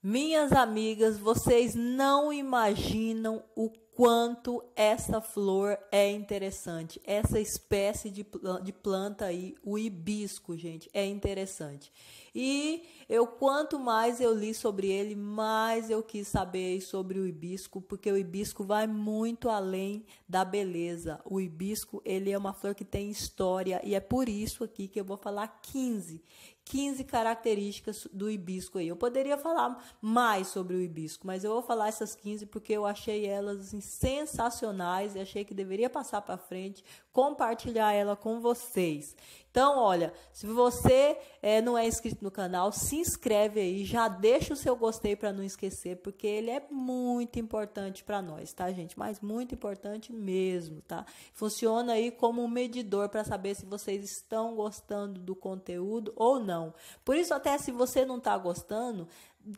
Minhas amigas, vocês não imaginam o quanto essa flor é interessante. Essa espécie de, de planta aí, o hibisco, gente, é interessante. E eu quanto mais eu li sobre ele, mais eu quis saber sobre o hibisco, porque o hibisco vai muito além da beleza. O hibisco, ele é uma flor que tem história e é por isso aqui que eu vou falar 15, 15 características do hibisco aí. Eu poderia falar mais sobre o hibisco, mas eu vou falar essas 15 porque eu achei elas sensacionais e achei que deveria passar para frente, compartilhar ela com vocês. Então, olha, se você é, não é inscrito no canal, se inscreve aí, já deixa o seu gostei para não esquecer, porque ele é muito importante para nós, tá, gente? Mas muito importante mesmo, tá? Funciona aí como um medidor para saber se vocês estão gostando do conteúdo ou não. Por isso, até se você não está gostando,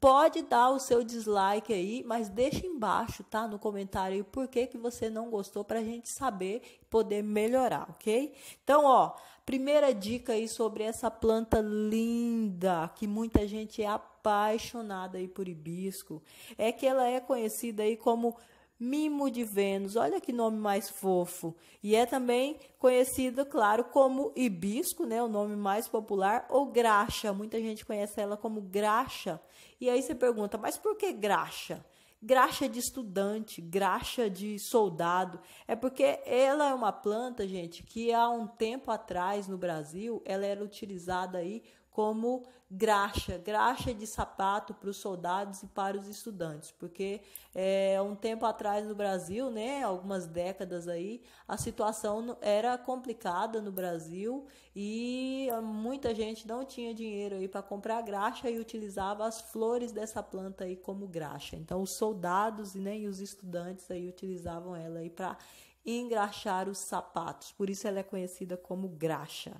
pode dar o seu dislike aí, mas deixa embaixo, tá? No comentário aí por que, que você não gostou pra gente saber e poder melhorar, ok? Então, ó, primeira dica aí sobre essa planta linda, que muita gente é apaixonada aí por hibisco, é que ela é conhecida aí como Mimo de Vênus, olha que nome mais fofo. E é também conhecida, claro, como hibisco, né, o nome mais popular, ou graxa. Muita gente conhece ela como graxa. E aí você pergunta, mas por que graxa? graxa de estudante, graxa de soldado. É porque ela é uma planta, gente, que há um tempo atrás no Brasil, ela era utilizada aí como graxa, graxa de sapato para os soldados e para os estudantes, porque é, um tempo atrás no Brasil, né, algumas décadas aí, a situação era complicada no Brasil e muita gente não tinha dinheiro aí para comprar graxa e utilizava as flores dessa planta aí como graxa. Então os soldados né, e os estudantes aí utilizavam ela aí para engraxar os sapatos, por isso ela é conhecida como graxa.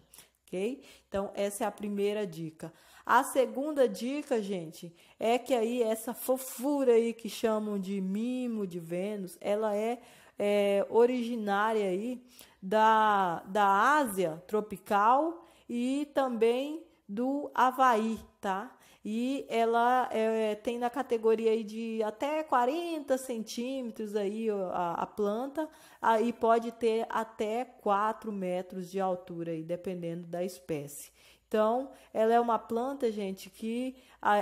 Então, essa é a primeira dica. A segunda dica, gente, é que aí essa fofura aí que chamam de mimo de Vênus, ela é, é originária aí da, da Ásia tropical e também do Havaí, tá? E ela é, tem na categoria aí de até 40 centímetros aí a, a, planta, aí pode ter até 4 metros de altura, aí, dependendo da espécie. Então, ela é uma planta, gente, que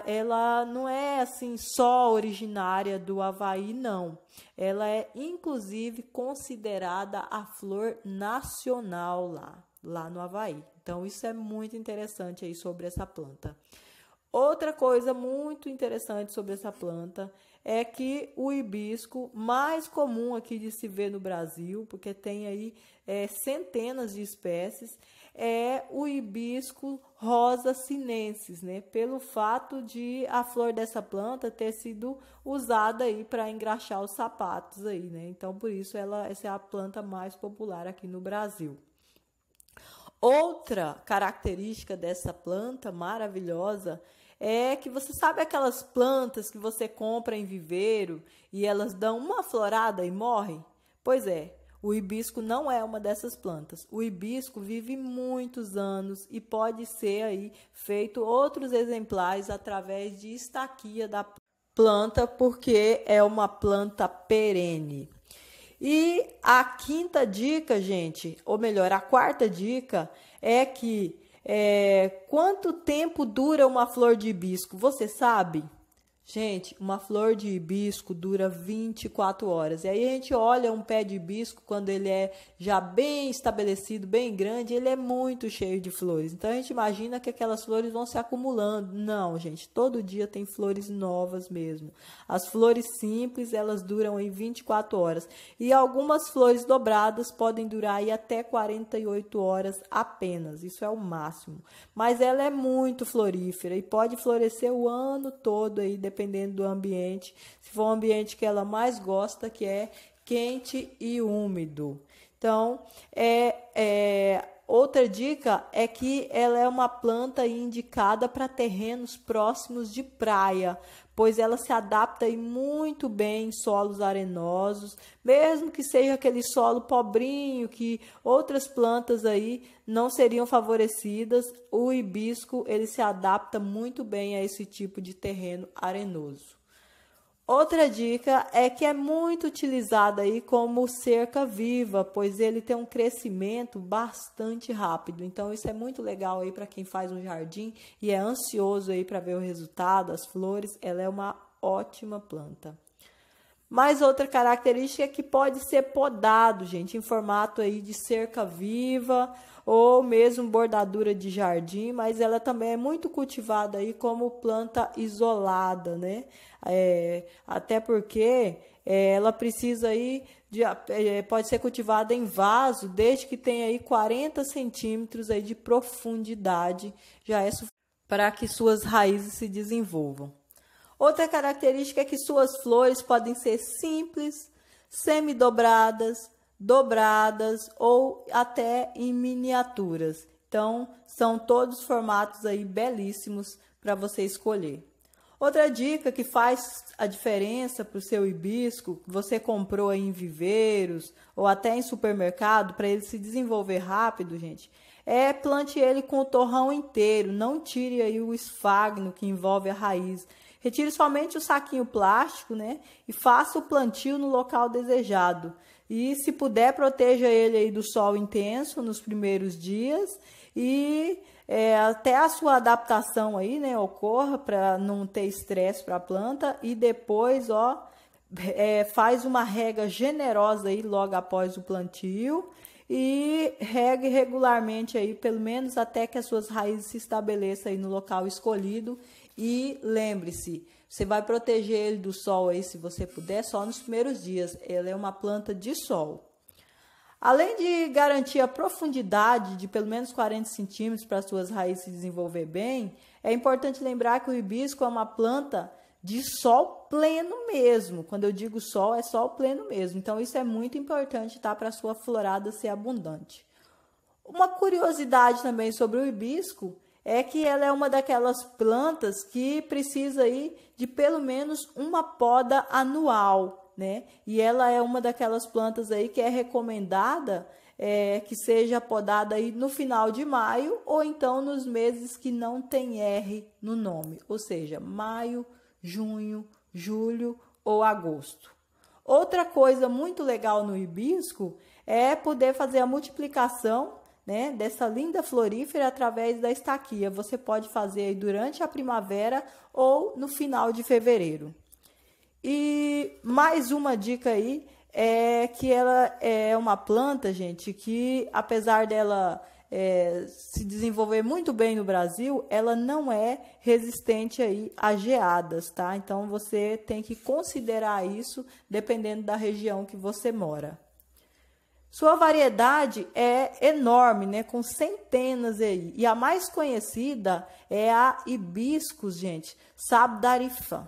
ela não é assim só originária do Havaí, não. Ela é inclusive considerada a flor nacional lá lá no Havaí. Então, isso é muito interessante aí sobre essa planta. Outra coisa muito interessante sobre essa planta é que o hibisco mais comum aqui de se ver no Brasil, porque tem aí é, centenas de espécies, é o hibisco rosa sinensis, né? Pelo fato de a flor dessa planta ter sido usada aí para engraxar os sapatos aí, né? Então por isso ela essa é a planta mais popular aqui no Brasil. Outra característica dessa planta maravilhosa é que você sabe aquelas plantas que você compra em viveiro e elas dão uma florada e morrem? Pois é, o hibisco não é uma dessas plantas. O hibisco vive muitos anos e pode ser aí feito outros exemplares através de estaquia da planta, porque é uma planta perene. E a quinta dica, gente, ou melhor, a quarta dica é que é, quanto tempo dura uma flor de hibisco? Você sabe? Gente, uma flor de hibisco dura 24 horas. E aí a gente olha um pé de hibisco quando ele é já bem estabelecido, bem grande, ele é muito cheio de flores. Então a gente imagina que aquelas flores vão se acumulando. Não, gente, todo dia tem flores novas mesmo. As flores simples, elas duram em 24 horas. E algumas flores dobradas podem durar aí até 48 horas apenas. Isso é o máximo. Mas ela é muito florífera e pode florescer o ano todo aí depois dependendo do ambiente. Se for um ambiente que ela mais gosta, que é quente e úmido. Então, é, é Outra dica é que ela é uma planta indicada para terrenos próximos de praia, pois ela se adapta muito bem em solos arenosos, mesmo que seja aquele solo pobrinho que outras plantas aí não seriam favorecidas, o hibisco ele se adapta muito bem a esse tipo de terreno arenoso. Outra dica é que é muito utilizado aí como cerca viva, pois ele tem um crescimento bastante rápido. Então isso é muito legal aí para quem faz um jardim e é ansioso aí para ver o resultado, as flores. Ela é uma ótima planta. Mais outra característica é que pode ser podado, gente, em formato aí de cerca viva ou mesmo bordadura de jardim, mas ela também é muito cultivada aí como planta isolada, né? É, até porque é, ela precisa aí de, é, é pode ser cultivada em vaso desde que tenha aí 40 centímetros aí de profundidade, já é para que suas raízes se desenvolvam. Outra característica é que suas flores podem ser simples, semi dobradas dobradas ou até em miniaturas. Então, são todos formatos aí belíssimos para você escolher. Outra dica que faz a diferença para o seu hibisco, que você comprou em viveiros ou até em supermercado, para ele se desenvolver rápido, gente, é plante ele com o torrão inteiro, não tire aí o esfagno que envolve a raiz. Retire somente o saquinho plástico, né? E faça o plantio no local desejado. E se puder, proteja ele aí do sol intenso nos primeiros dias e é, até a sua adaptação aí, né, ocorra para não ter estresse para a planta e depois, ó, é, faz uma rega generosa aí logo após o plantio e regue regularmente aí, pelo menos até que as suas raízes se estabeleçam aí no local escolhido. E lembre-se, você vai proteger ele do sol aí, se você puder, só nos primeiros dias. Ele é uma planta de sol. Além de garantir a profundidade de pelo menos 40 centímetros para suas raízes se desenvolver bem, é importante lembrar que o hibisco é uma planta de sol pleno mesmo. Quando eu digo sol, é sol pleno mesmo. Então, isso é muito importante, tá? Para a sua florada ser abundante. Uma curiosidade também sobre o hibisco é que ela é uma daquelas plantas que precisa aí de pelo menos uma poda anual, né? E ela é uma daquelas plantas aí que é recomendada é, que seja podada aí no final de maio ou então nos meses que não tem R no nome, ou seja, maio, junho, julho ou agosto. Outra coisa muito legal no hibisco é poder fazer a multiplicação né, dessa linda florífera através da estaquia. Você pode fazer durante a primavera ou no final de fevereiro. E mais uma dica aí é que ela é uma planta, gente, que apesar dela é, se desenvolver muito bem no Brasil, ela não é resistente aí a geadas, tá? Então você tem que considerar isso dependendo da região que você mora. Sua variedade é enorme, né? Com centenas aí. E a mais conhecida é a hibiscus, gente, sabdarifa.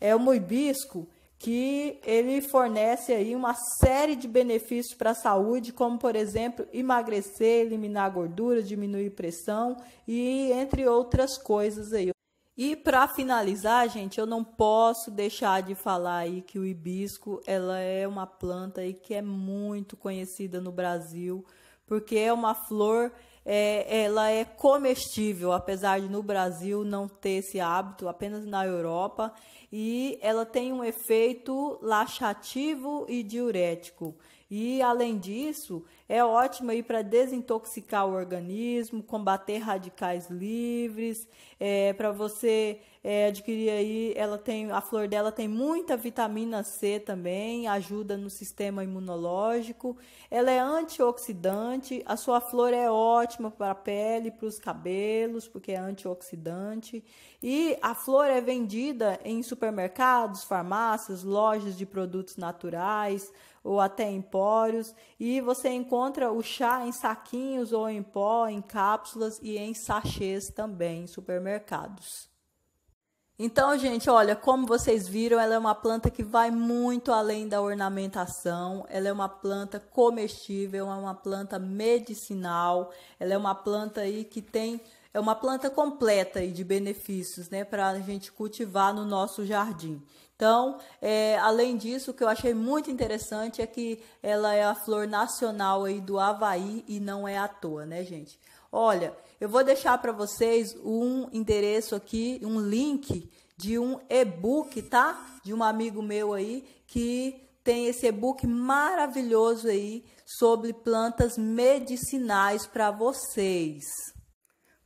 É uma hibisco que ele fornece aí uma série de benefícios para a saúde, como por exemplo, emagrecer, eliminar gordura, diminuir pressão e entre outras coisas aí. E para finalizar, gente, eu não posso deixar de falar aí que o hibisco, ela é uma planta aí que é muito conhecida no Brasil, porque é uma flor é, ela é comestível, apesar de no Brasil não ter esse hábito, apenas na Europa, e ela tem um efeito laxativo e diurético. E além disso, é ótima aí para desintoxicar o organismo, combater radicais livres, é, para você é, adquirir aí, ela tem, a flor dela tem muita vitamina C também, ajuda no sistema imunológico. Ela é antioxidante, a sua flor é ótima para a pele, para os cabelos, porque é antioxidante. E a flor é vendida em supermercados, farmácias, lojas de produtos naturais ou até empórios, e você encontra o chá em saquinhos ou em pó, em cápsulas e em sachês também em supermercados. Então, gente, olha, como vocês viram, ela é uma planta que vai muito além da ornamentação. Ela é uma planta comestível, é uma planta medicinal. Ela é uma planta aí que tem é uma planta completa aí de benefícios, né, para a gente cultivar no nosso jardim. Então, é, além disso, o que eu achei muito interessante é que ela é a flor nacional aí do Havaí e não é à toa, né, gente? Olha, eu vou deixar para vocês um endereço aqui, um link de um e-book, tá? De um amigo meu aí que tem esse e-book maravilhoso aí sobre plantas medicinais para vocês.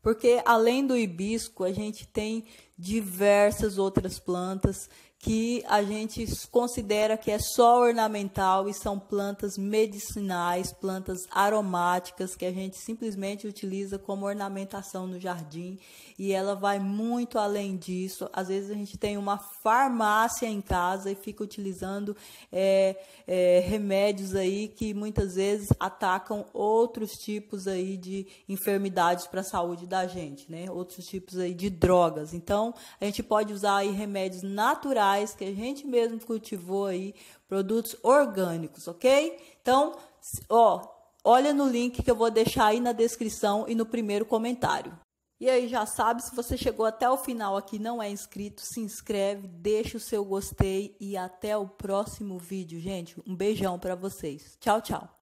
Porque além do hibisco, a gente tem diversas outras plantas que a gente considera que é só ornamental e são plantas medicinais, plantas aromáticas que a gente simplesmente utiliza como ornamentação no jardim e ela vai muito além disso. Às vezes a gente tem uma farmácia em casa e fica utilizando é, é, remédios aí que muitas vezes atacam outros tipos aí de enfermidades para a saúde da gente, né? Outros tipos aí de drogas. Então a gente pode usar aí remédios naturais naturais que a gente mesmo cultivou aí, produtos orgânicos, ok? Então, ó, olha no link que eu vou deixar aí na descrição e no primeiro comentário. E aí já sabe, se você chegou até o final aqui e não é inscrito, se inscreve, deixa o seu gostei e até o próximo vídeo, gente. Um beijão para vocês. Tchau, tchau.